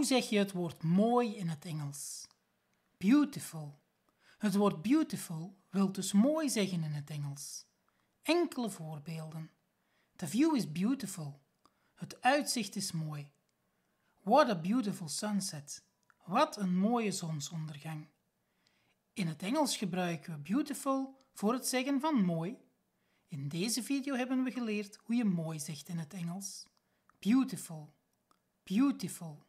Hoe zeg je het woord mooi in het Engels? Beautiful. Het woord beautiful wil dus mooi zeggen in het Engels. Enkele voorbeelden. The view is beautiful. Het uitzicht is mooi. What a beautiful sunset. Wat een mooie zonsondergang. In het Engels gebruiken we beautiful voor het zeggen van mooi. In deze video hebben we geleerd hoe je mooi zegt in het Engels. Beautiful. Beautiful.